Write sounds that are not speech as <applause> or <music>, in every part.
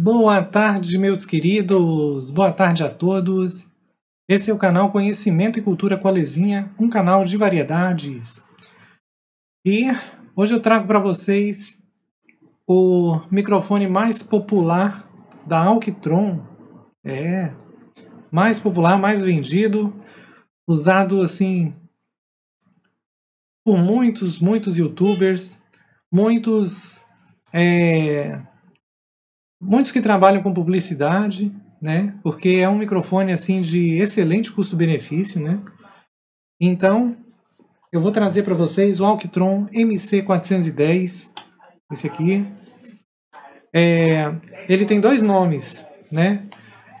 Boa tarde, meus queridos. Boa tarde a todos. Esse é o canal Conhecimento e Cultura Colezinha, um canal de variedades. E hoje eu trago para vocês o microfone mais popular da Alktron. É, mais popular, mais vendido, usado assim por muitos, muitos youtubers, muitos é, Muitos que trabalham com publicidade, né? Porque é um microfone assim de excelente custo-benefício, né? Então, eu vou trazer para vocês o Alktron MC410, esse aqui. É, ele tem dois nomes, né?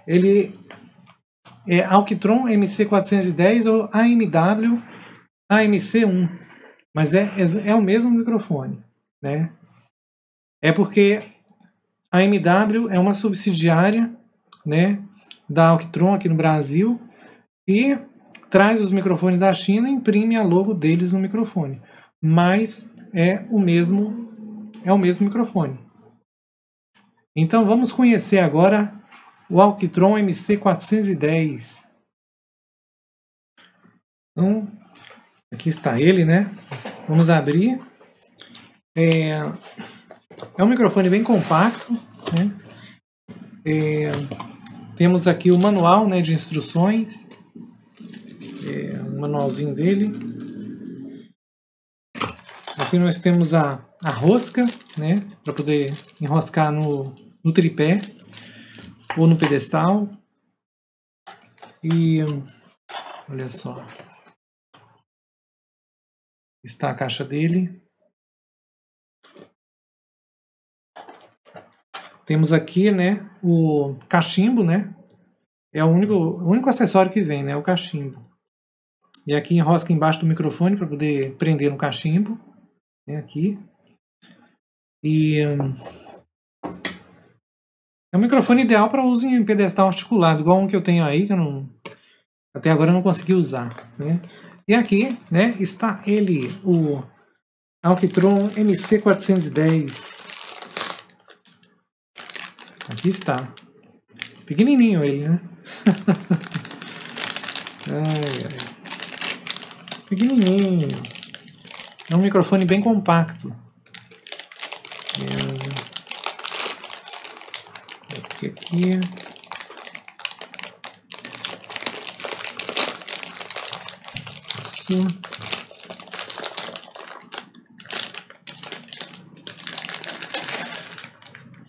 Ele é Alktron MC410 ou AMW AMC1, mas é, é, é o mesmo microfone, né? É porque a MW é uma subsidiária né, da Alktron aqui no Brasil e traz os microfones da China e imprime a logo deles no microfone. Mas é o mesmo é o mesmo microfone. Então vamos conhecer agora o Alktron MC410. Então, aqui está ele, né? Vamos abrir. É, é um microfone bem compacto. Né? É, temos aqui o manual né, de instruções, é, um manualzinho dele. Aqui nós temos a, a rosca, né, para poder enroscar no, no tripé ou no pedestal. E olha só, está a caixa dele. Temos aqui, né, o cachimbo, né? É o único, o único acessório que vem, né, o cachimbo. E aqui enrosca embaixo do microfone para poder prender no cachimbo, né, aqui. E hum, é um microfone ideal para uso em pedestal articulado, igual um que eu tenho aí, que eu não, até agora eu não consegui usar, né? E aqui, né, está ele, o Alktron MC410 Aqui está. Pequenininho ele, né? <laughs> ai, ai. Pequenininho. É um microfone bem compacto. Aqui, aqui. Isso.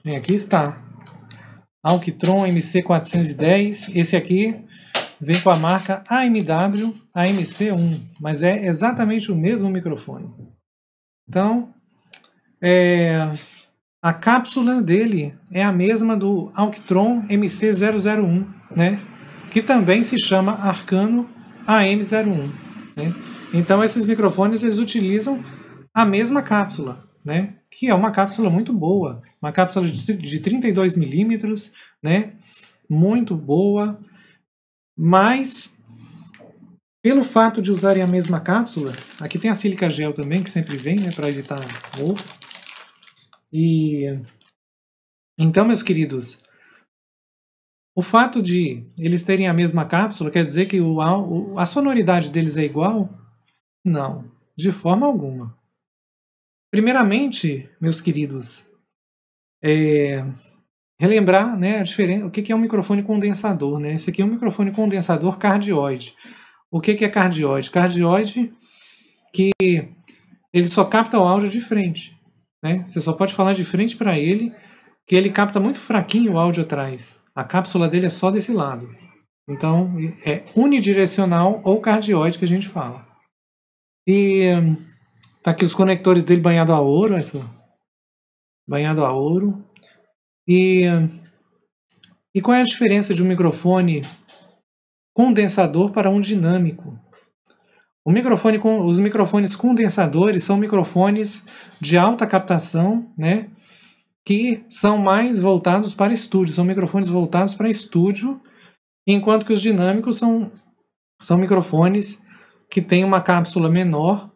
E é, aqui está. Alktron MC410. Esse aqui vem com a marca AMW AMC1, mas é exatamente o mesmo microfone. Então, é, a cápsula dele é a mesma do Alctron MC001, né? que também se chama Arcano AM01. Né? Então, esses microfones eles utilizam a mesma cápsula, né? Que é uma cápsula muito boa, uma cápsula de 32 milímetros, né? Muito boa, mas pelo fato de usarem a mesma cápsula, aqui tem a sílica gel também, que sempre vem, né, para evitar ovo. E então, meus queridos, o fato de eles terem a mesma cápsula quer dizer que o, a sonoridade deles é igual? Não, de forma alguma. Primeiramente, meus queridos, é, relembrar né, a diferença, o que é um microfone condensador. Né? Esse aqui é um microfone condensador cardioide. O que é cardioide? Cardioide que ele só capta o áudio de frente. Né? Você só pode falar de frente para ele, que ele capta muito fraquinho o áudio atrás. A cápsula dele é só desse lado. Então, é unidirecional ou cardioide que a gente fala. E Tá aqui os conectores dele banhado a ouro, essa banhado a ouro. E e qual é a diferença de um microfone condensador para um dinâmico? O microfone com, os microfones condensadores são microfones de alta captação, né? Que são mais voltados para estúdio, são microfones voltados para estúdio, enquanto que os dinâmicos são, são microfones que têm uma cápsula menor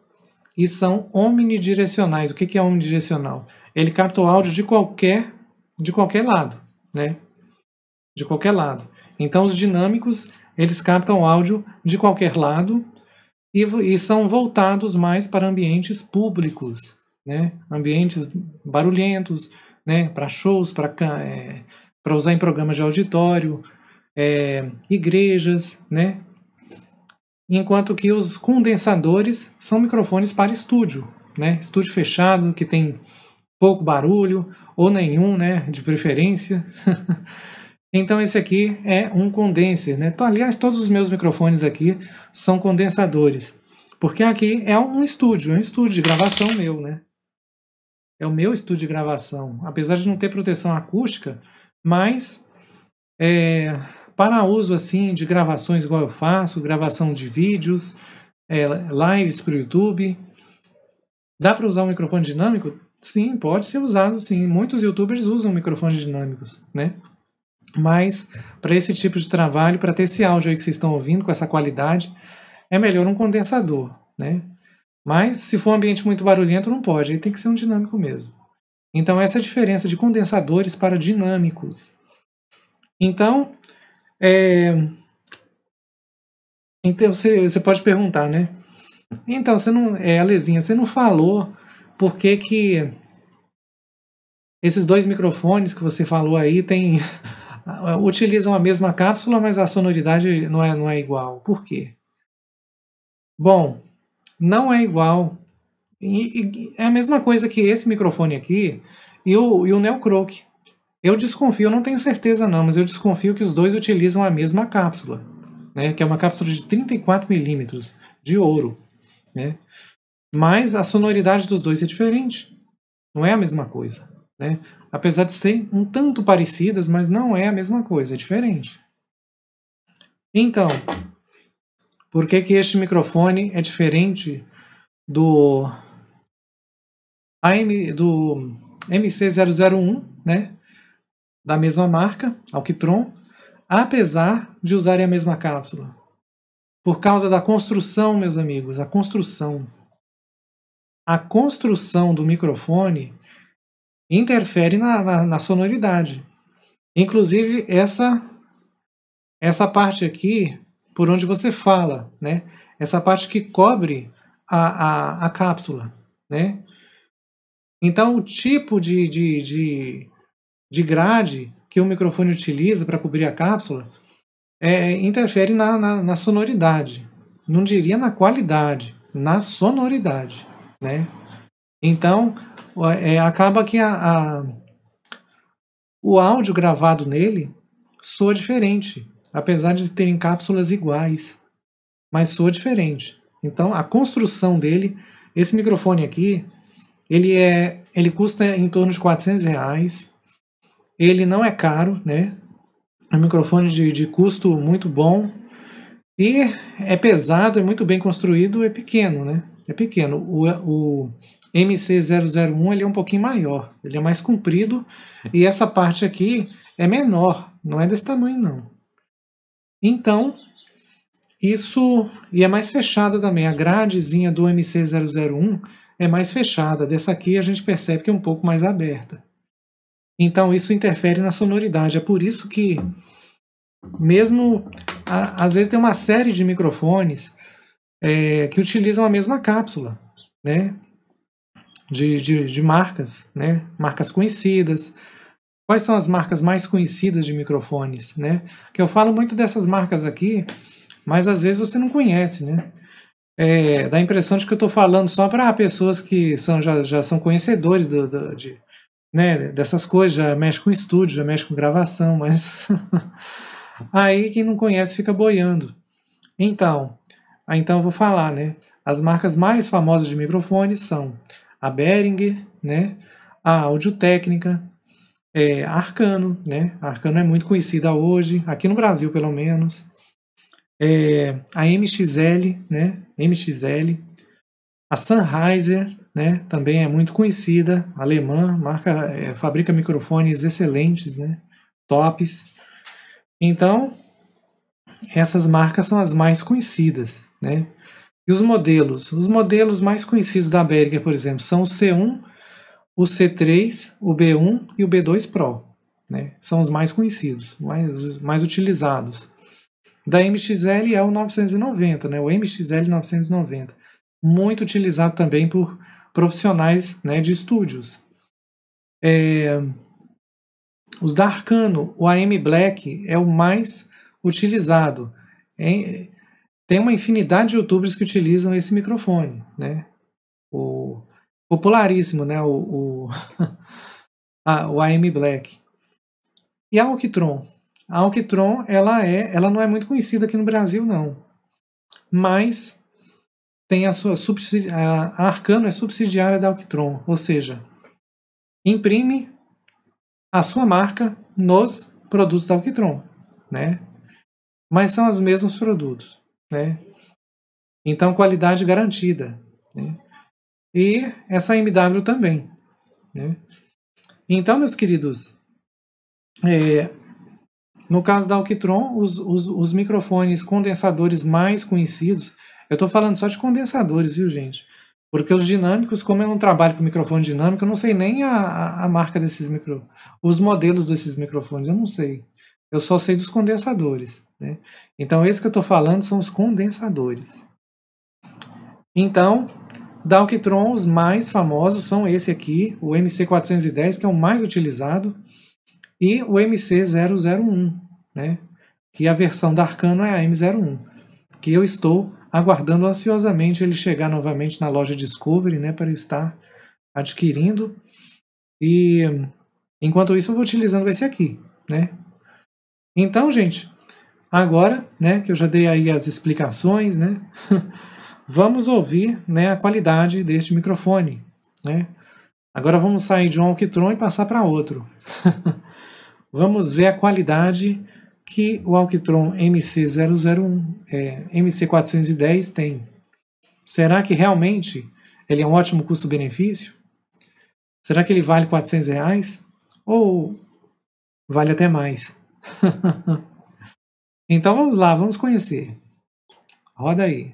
e são omnidirecionais. O que é omnidirecional? Ele capta o áudio de qualquer, de qualquer lado, né? De qualquer lado. Então, os dinâmicos, eles captam áudio de qualquer lado e, e são voltados mais para ambientes públicos, né? Ambientes barulhentos, né? Para shows, para é, para usar em programas de auditório, é, igrejas, né? enquanto que os condensadores são microfones para estúdio, né? Estúdio fechado, que tem pouco barulho, ou nenhum, né? De preferência. <laughs> então esse aqui é um condenser, né? Então, aliás, todos os meus microfones aqui são condensadores. Porque aqui é um estúdio, é um estúdio de gravação meu, né? É o meu estúdio de gravação. Apesar de não ter proteção acústica, mas é, para uso assim de gravações igual eu faço, gravação de vídeos, é, lives para o YouTube. Dá para usar um microfone dinâmico? Sim, pode ser usado, sim. Muitos youtubers usam microfones dinâmicos, né? Mas para esse tipo de trabalho, para ter esse áudio aí que vocês estão ouvindo com essa qualidade, é melhor um condensador, né? Mas se for um ambiente muito barulhento, não pode, aí tem que ser um dinâmico mesmo. Então essa é a diferença de condensadores para dinâmicos. Então, é... Então você, você pode perguntar, né? Então, você não. É, Alezinha, você não falou por que, que esses dois microfones que você falou aí tem, <laughs> utilizam a mesma cápsula, mas a sonoridade não é, não é igual. Por quê? Bom, não é igual. E, e, é a mesma coisa que esse microfone aqui e o, e o Neocroque. Eu desconfio, eu não tenho certeza não, mas eu desconfio que os dois utilizam a mesma cápsula, né, que é uma cápsula de 34 milímetros de ouro, né? Mas a sonoridade dos dois é diferente, não é a mesma coisa, né? Apesar de serem um tanto parecidas, mas não é a mesma coisa, é diferente. Então, por que que este microfone é diferente do AM do MC001, né? da mesma marca, Alquitron, apesar de usarem a mesma cápsula. Por causa da construção, meus amigos, a construção. A construção do microfone interfere na, na, na sonoridade. Inclusive, essa, essa parte aqui, por onde você fala, né? Essa parte que cobre a, a, a cápsula, né? Então, o tipo de, de, de de grade que o microfone utiliza para cobrir a cápsula é, interfere na, na, na, sonoridade. Não diria na qualidade, na sonoridade. Né? Então, é, acaba que a, a, o áudio gravado nele soa diferente, apesar de terem cápsulas iguais, mas soa diferente. Então, a construção dele, esse microfone aqui, ele é, ele custa em torno de 400 reais, ele não é caro, né? É um microfone de, de custo muito bom. E é pesado, é muito bem construído, é pequeno, né? É pequeno. O, o MC001 ele é um pouquinho maior, ele é mais comprido e essa parte aqui é menor, não é desse tamanho não. Então, isso e é mais fechada também, a gradezinha do MC001 é mais fechada, dessa aqui a gente percebe que é um pouco mais aberta. Então isso interfere na sonoridade. É por isso que, mesmo a, às vezes, tem uma série de microfones é, que utilizam a mesma cápsula, né? De, de, de marcas, né? Marcas conhecidas. Quais são as marcas mais conhecidas de microfones, né? Que eu falo muito dessas marcas aqui, mas às vezes você não conhece, né? É, dá a impressão de que eu estou falando só para pessoas que são, já, já são conhecedores do, do, de, né, dessas coisas, já mexe com estúdio, já mexe com gravação, <laughs> mas aí quem não conhece fica boiando. Então, aí então eu vou falar, né? As marcas mais famosas de microfones são a Behringer, né? A Audio Técnica, é, a Arcano, né? A Arcano é muito conhecida hoje, aqui no Brasil pelo menos. É, a MXL, né? MXL, a Sennheiser, né? Também é muito conhecida, alemã, marca, é, fabrica microfones excelentes, né? Tops. Então, essas marcas são as mais conhecidas, né? E os modelos? Os modelos mais conhecidos da Behringer, por exemplo, são o C1, o C3, o B1 e o B2 Pro. Né? São os mais conhecidos, mais, mais utilizados. Da MXL é o 990, né? o MXL 990. Muito utilizado também por profissionais né, de estúdios. É, os da Arcano, o AM Black é o mais utilizado. É, tem uma infinidade de youtubers que utilizam esse microfone, né? O popularíssimo, né? O, o, <laughs> ah, a, o AM Black. E a Alctron? A Alctron, ela, é, ela não é muito conhecida aqui no Brasil, não. Mas tem a sua subsidi... a Arcano é subsidiária da Alctron, ou seja, imprime a sua marca nos produtos da Alctron, né? Mas são os mesmos produtos, né? Então qualidade garantida, né? E essa MW também, né? Então, meus queridos, é, no caso da Alctron, os, os, os microfones condensadores mais conhecidos eu estou falando só de condensadores, viu, gente? Porque os dinâmicos, como eu não trabalho com microfone dinâmico, eu não sei nem a, a marca desses microfones, os modelos desses microfones, eu não sei. Eu só sei dos condensadores. Né? Então, esse que eu estou falando são os condensadores. Então, os mais famosos são esse aqui, o MC410, que é o mais utilizado, e o MC001, né? que a versão da Arcano é a M01, que eu estou aguardando ansiosamente ele chegar novamente na loja Discovery, né, para estar adquirindo. E enquanto isso eu vou utilizando esse aqui, né? Então, gente, agora, né, que eu já dei aí as explicações, né, <laughs> vamos ouvir, né, a qualidade deste microfone, né? Agora vamos sair de um Alktron e passar para outro. <laughs> vamos ver a qualidade que o Alctron MC001, é, MC410 tem. Será que realmente ele é um ótimo custo-benefício? Será que ele vale 400 reais? Ou vale até mais? <laughs> então vamos lá, vamos conhecer. Roda aí.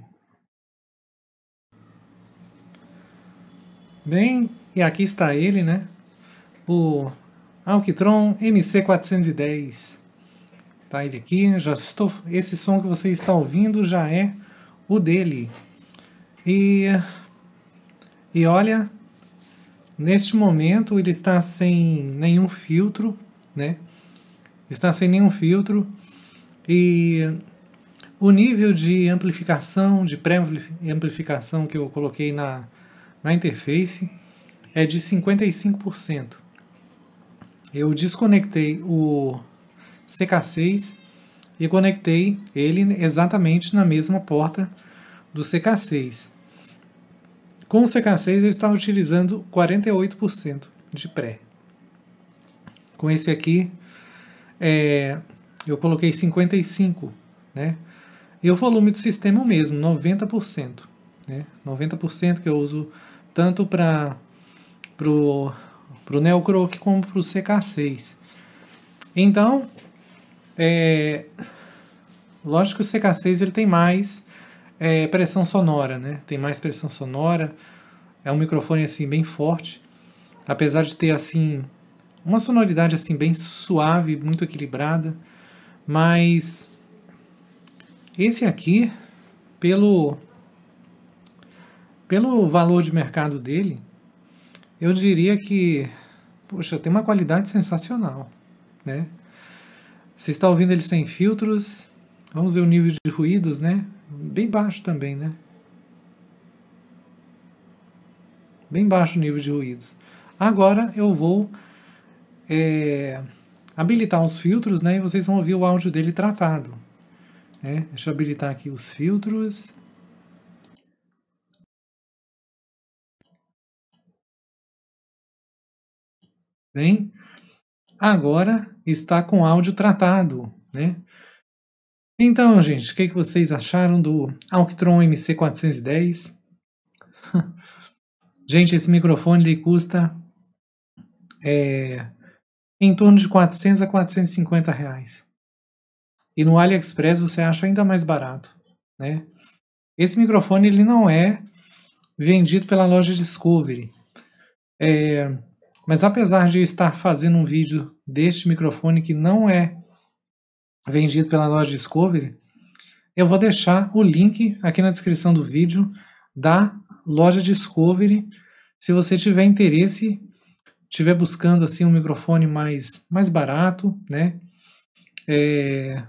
Bem, e aqui está ele, né? O Alctron MC410. Tá ele aqui, né? já estou. Esse som que você está ouvindo já é o dele. E e olha, neste momento ele está sem nenhum filtro, né? Está sem nenhum filtro e o nível de amplificação, de pré-amplificação que eu coloquei na, na interface é de 55%. Eu desconectei o CK6 e conectei ele exatamente na mesma porta do CK6. Com o CK6 eu estava utilizando 48% de pré. Com esse aqui é, eu coloquei 55, né? E o volume do sistema é o mesmo, 90%. Né? 90% que eu uso tanto para o Neocroc como para o CK6. Então, é, lógico que o CK6 ele tem mais é, pressão sonora, né? Tem mais pressão sonora. É um microfone assim bem forte, apesar de ter assim uma sonoridade assim bem suave, muito equilibrada, mas esse aqui pelo pelo valor de mercado dele, eu diria que poxa, tem uma qualidade sensacional, né? Você está ouvindo ele sem filtros? Vamos ver o nível de ruídos, né? Bem baixo também, né? Bem baixo o nível de ruídos. Agora eu vou é, habilitar os filtros, né? E vocês vão ouvir o áudio dele tratado. Né? Deixa eu habilitar aqui os filtros. Bem, agora está com áudio tratado, né? Então, gente, o que, que vocês acharam do Alktron MC410? <laughs> gente, esse microfone ele custa é, em torno de 400 a 450 reais. E no AliExpress você acha ainda mais barato, né? Esse microfone ele não é vendido pela loja Discovery. É, mas apesar de eu estar fazendo um vídeo deste microfone que não é vendido pela loja Discovery, eu vou deixar o link aqui na descrição do vídeo da loja Discovery. Se você tiver interesse, estiver buscando assim um microfone mais, mais barato, né? É,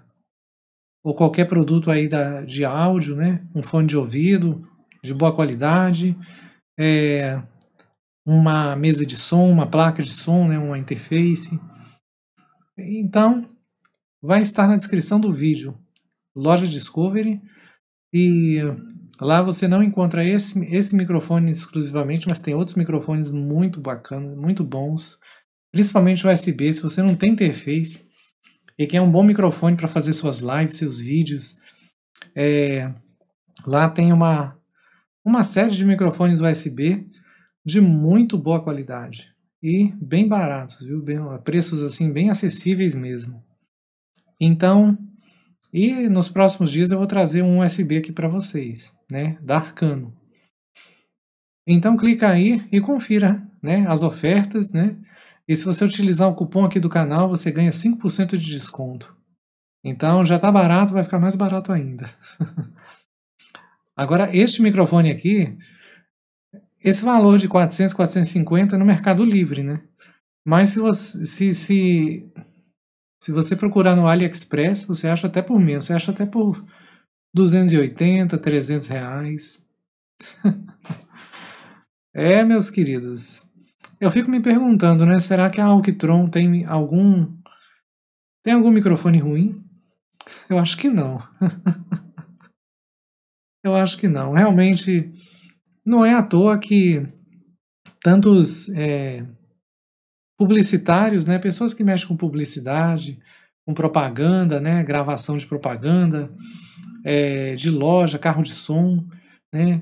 ou qualquer produto aí da, de áudio, né? Um fone de ouvido de boa qualidade, é, uma mesa de som, uma placa de som, né, uma interface. Então, vai estar na descrição do vídeo, loja Discovery, e lá você não encontra esse, esse microfone exclusivamente, mas tem outros microfones muito bacanas, muito bons, principalmente USB, se você não tem interface, e quer é um bom microfone para fazer suas lives, seus vídeos, é, lá tem uma, uma série de microfones USB de muito boa qualidade e bem baratos, viu? Bem, a preços assim bem acessíveis mesmo. Então, e nos próximos dias eu vou trazer um USB aqui para vocês, né, da Arcano. Então clica aí e confira, né, as ofertas, né? E se você utilizar o cupom aqui do canal, você ganha 5% de desconto. Então já está barato, vai ficar mais barato ainda. <laughs> Agora este microfone aqui, esse valor de 400, 450 é no Mercado Livre, né? Mas se você, se, se, se você procurar no AliExpress, você acha até por menos, você acha até por 280, 300 reais. <laughs> é, meus queridos. Eu fico me perguntando, né? Será que a Alktron tem algum. Tem algum microfone ruim? Eu acho que não. <laughs> Eu acho que não. Realmente. Não é à toa que tantos é, publicitários, né, pessoas que mexem com publicidade, com propaganda, né, gravação de propaganda, é, de loja, carro de som, né,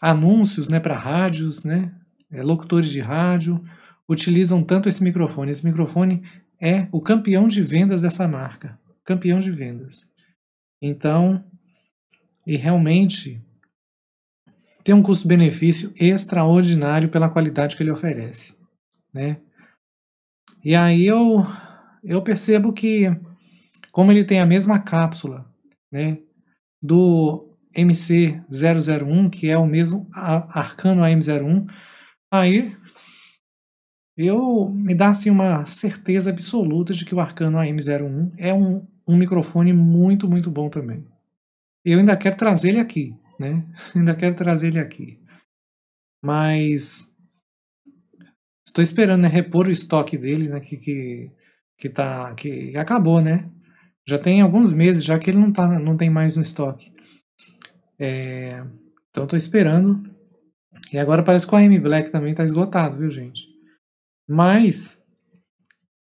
anúncios né, para rádios, né, é, locutores de rádio, utilizam tanto esse microfone. Esse microfone é o campeão de vendas dessa marca, campeão de vendas. Então, e realmente tem um custo-benefício extraordinário pela qualidade que ele oferece, né? E aí eu eu percebo que como ele tem a mesma cápsula, né, do MC001, que é o mesmo arcano AM01, aí eu me dá assim uma certeza absoluta de que o Arcano AM01 é um, um microfone muito, muito bom também. Eu ainda quero trazer ele aqui, né? <laughs> Ainda quero trazer ele aqui. Mas estou esperando né, repor o estoque dele, né? Que, que, que, tá, que acabou, né? Já tem alguns meses já que ele não, tá, não tem mais um estoque. É, então estou esperando. E agora parece que o AM Black também está esgotado, viu, gente? Mas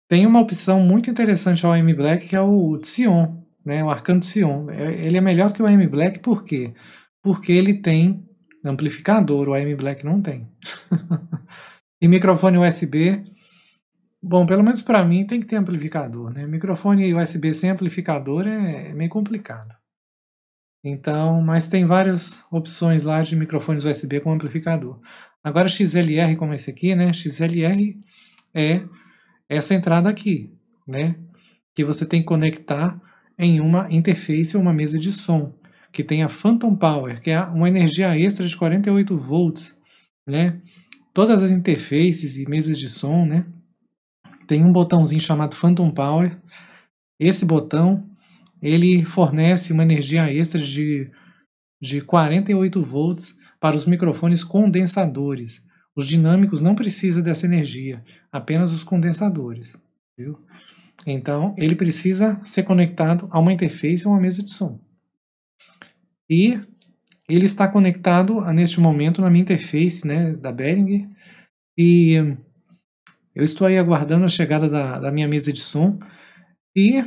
tem uma opção muito interessante ao AM Black que é o Sion, né? O Arcano Sion. É, ele é melhor que o AM Black por quê? Porque porque ele tem amplificador, o AM Black não tem. <laughs> e microfone USB, bom, pelo menos para mim tem que ter amplificador, né? Microfone USB sem amplificador é, é meio complicado. Então, mas tem várias opções lá de microfones USB com amplificador. Agora XLR como esse aqui, né? XLR é essa entrada aqui, né? Que você tem que conectar em uma interface ou uma mesa de som que tem a Phantom Power, que é uma energia extra de 48 volts, né? Todas as interfaces e mesas de som, né? Tem um botãozinho chamado Phantom Power. Esse botão, ele fornece uma energia extra de, de 48 volts para os microfones condensadores. Os dinâmicos não precisam dessa energia, apenas os condensadores. Viu? Então, ele precisa ser conectado a uma interface ou uma mesa de som e ele está conectado a, neste momento na minha interface né, da Behringer e eu estou aí aguardando a chegada da, da minha mesa de som e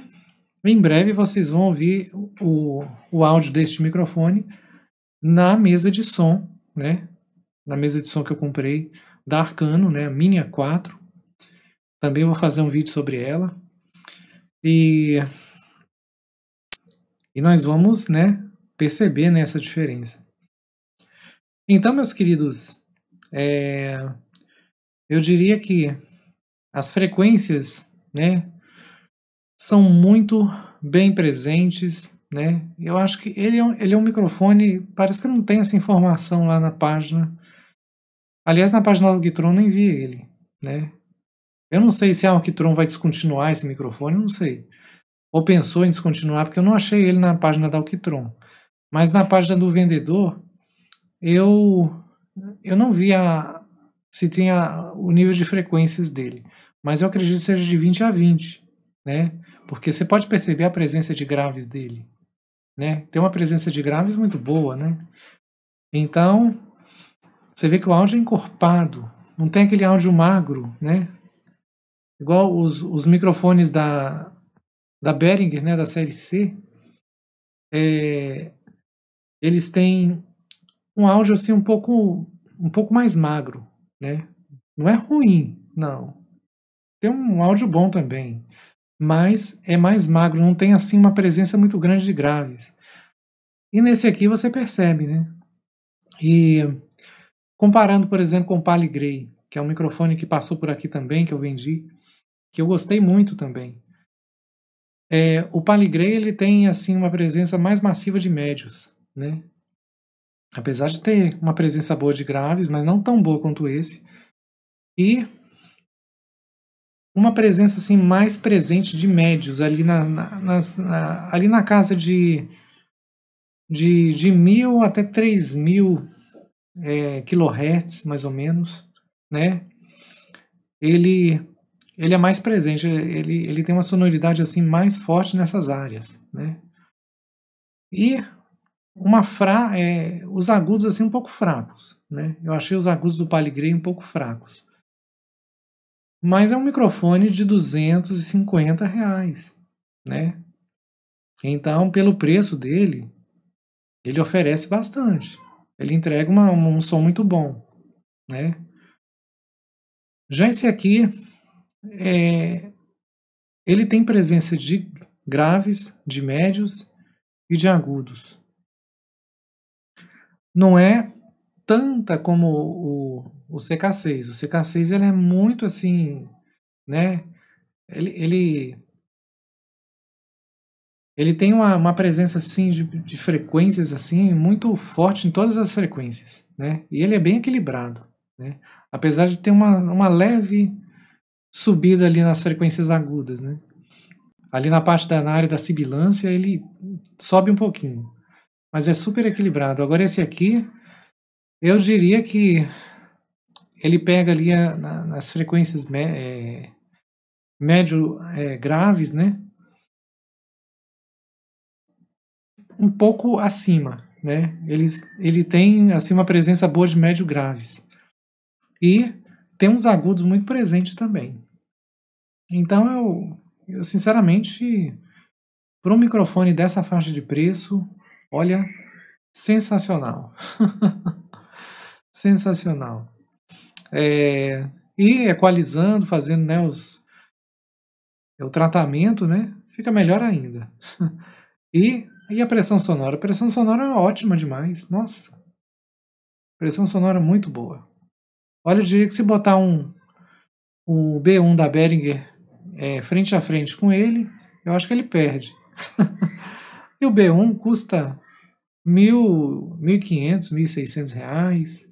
em breve vocês vão ouvir o, o áudio deste microfone na mesa de som, né? Na mesa de som que eu comprei da Arcano, né? A Mini A4. Também vou fazer um vídeo sobre ela. E, e nós vamos, né? perceber né, essa diferença. Então, meus queridos, é, eu diria que as frequências né, são muito bem presentes. Né? Eu acho que ele é, um, ele é um microfone, parece que não tem essa informação lá na página. Aliás, na página do Guitron nem vi ele. Né? Eu não sei se a Alquitron vai descontinuar esse microfone, não sei. Ou pensou em descontinuar, porque eu não achei ele na página da Alquitron. Mas na página do vendedor, eu, eu não via se tinha o nível de frequências dele. Mas eu acredito que seja de 20 a 20, né? Porque você pode perceber a presença de graves dele, né? Tem uma presença de graves muito boa, né? Então, você vê que o áudio é encorpado, não tem aquele áudio magro, né? Igual os, os microfones da, da Behringer, né, da série C, é, eles têm um áudio assim um pouco um pouco mais magro, né? Não é ruim, não. Tem um áudio bom também, mas é mais magro, não tem assim uma presença muito grande de graves. E nesse aqui você percebe, né? E comparando, por exemplo, com o Pali Grey, que é um microfone que passou por aqui também, que eu vendi, que eu gostei muito também. É, o Pali Grey ele tem assim uma presença mais massiva de médios, né? Apesar de ter uma presença boa de graves, mas não tão boa quanto esse. E uma presença assim mais presente de médios ali na, na, nas, na ali na casa de, de, de mil até três mil é, kilohertz mais ou menos né ele ele é mais presente ele, ele tem uma sonoridade assim mais forte nessas áreas né e uma fra é, os agudos assim um pouco fracos, né? Eu achei os agudos do Paligrey um pouco fracos. Mas é um microfone de 250 reais, né? Então, pelo preço dele, ele oferece bastante. Ele entrega uma, um som muito bom, né? Já esse aqui, é, ele tem presença de graves, de médios e de agudos não é tanta como o, o, CK6. O CK6 ele é muito assim, né? Ele, ele, ele tem uma, uma presença assim, de, de frequências assim muito forte em todas as frequências, né? E ele é bem equilibrado, né? Apesar de ter uma, uma leve subida ali nas frequências agudas, né? Ali na parte da na área da sibilância ele sobe um pouquinho mas é super equilibrado. Agora esse aqui, eu diria que ele pega ali a, na, nas frequências me, é, médio é, graves, né? Um pouco acima, né? Ele, ele tem assim uma presença boa de médio graves e tem uns agudos muito presentes também. Então eu, eu sinceramente para um microfone dessa faixa de preço Olha, sensacional. <laughs> sensacional. É, e equalizando, fazendo né, os, o tratamento, né? Fica melhor ainda. <laughs> e, e a pressão sonora? A pressão sonora é ótima demais. Nossa. Pressão sonora é muito boa. Olha, eu diria que se botar um, um B1 da Behringer é, frente a frente com ele, eu acho que ele perde. <laughs> e o B1 custa mil, mil quinhentos, mil seiscentos reais.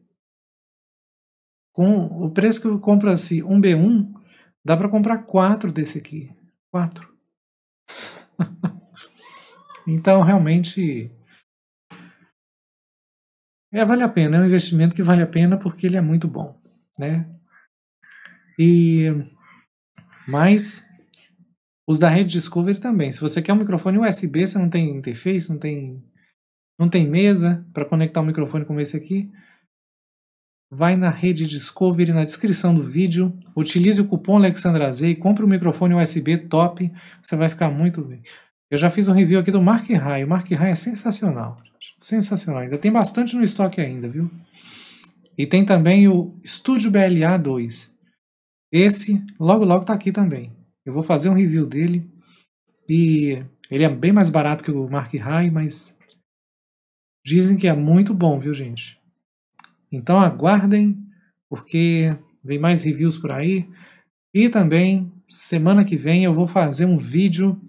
Com o preço que eu compra-se assim, um B1, dá para comprar quatro desse aqui. Quatro. <laughs> então, realmente, é, vale a pena. É um investimento que vale a pena porque ele é muito bom, né? E, mas, os da rede Discovery também. Se você quer um microfone USB, você não tem interface, não tem não tem mesa para conectar um microfone como esse aqui? Vai na rede Discovery na descrição do vídeo, utilize o cupom Alexandrazê e compre um microfone USB top, você vai ficar muito bem. Eu já fiz um review aqui do Mark High, o Mark High é sensacional, sensacional, ainda tem bastante no estoque ainda, viu? E tem também o Studio BLA 2, esse logo logo está aqui também, eu vou fazer um review dele e ele é bem mais barato que o Mark High, mas Dizem que é muito bom, viu, gente? Então aguardem, porque vem mais reviews por aí. E também, semana que vem, eu vou fazer um vídeo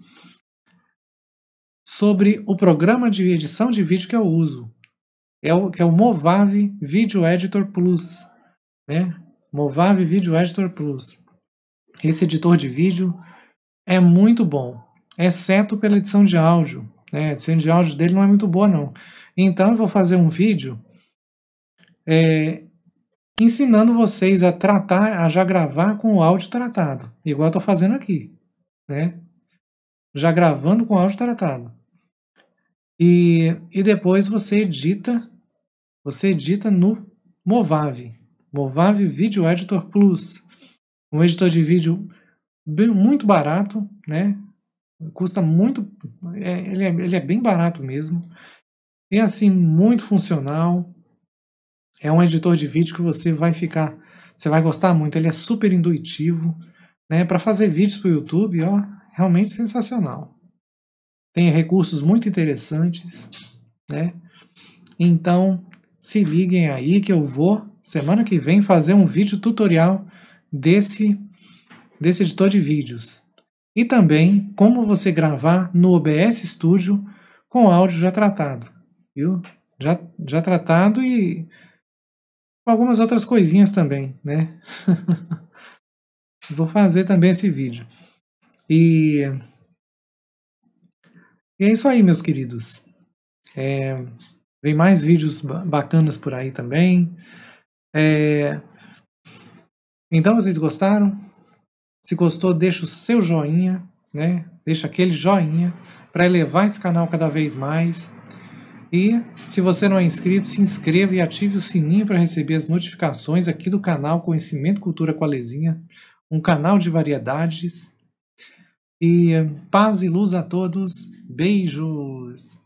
sobre o programa de edição de vídeo que eu uso. É o, que é o Movavi Video Editor Plus. Né? Movavi Video Editor Plus. Esse editor de vídeo é muito bom, exceto pela edição de áudio. Né? A edição de áudio dele não é muito boa, não. Então eu vou fazer um vídeo é, ensinando vocês a tratar, a já gravar com o áudio tratado, igual eu estou fazendo aqui, né? Já gravando com o áudio tratado. E, e depois você edita, você edita no Movave, Movave Video Editor Plus, um editor de vídeo bem, muito barato, né? Custa muito, é, ele, é, ele é bem barato mesmo. É assim, muito funcional. É um editor de vídeo que você vai ficar, você vai gostar muito. Ele é super intuitivo, né? Para fazer vídeos para o YouTube, ó, realmente sensacional. Tem recursos muito interessantes, né? Então, se liguem aí que eu vou semana que vem fazer um vídeo tutorial desse desse editor de vídeos e também como você gravar no OBS Studio com áudio já tratado, viu? Já, já tratado e algumas outras coisinhas também, né? <laughs> Vou fazer também esse vídeo. E, e é isso aí, meus queridos. É, vem mais vídeos bacanas por aí também. É, então, vocês gostaram? Se gostou, deixa o seu joinha, né? Deixa aquele joinha para elevar esse canal cada vez mais. E se você não é inscrito, se inscreva e ative o sininho para receber as notificações aqui do canal Conhecimento Cultura com a Lezinha, um canal de variedades. E paz e luz a todos. Beijos!